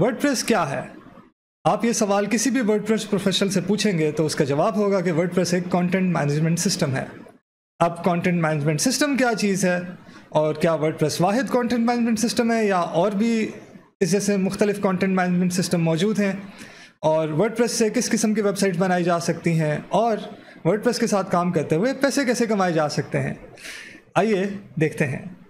WordPress क्या है आप ये सवाल किसी भी वर्डप्रेस प्रोफेशनल से पूछेंगे तो उसका जवाब होगा कि वर्डप्रेस एक कंटेंट मैनेजमेंट सिस्टम है अब कंटेंट मैनेजमेंट सिस्टम क्या चीज़ है और क्या वर्डप्रेस वाहिद कंटेंट मैनेजमेंट सिस्टम है या और भी इस जैसे मुख्तलिफ कंटेंट मैनेजमेंट सिस्टम मौजूद हैं और वर्डप्रेस से किस किस्म की वेबसाइट बनाई जा सकती हैं और वर्डप्रेस के साथ काम करते हुए पैसे कैसे कमाए जा सकते हैं आइए देखते हैं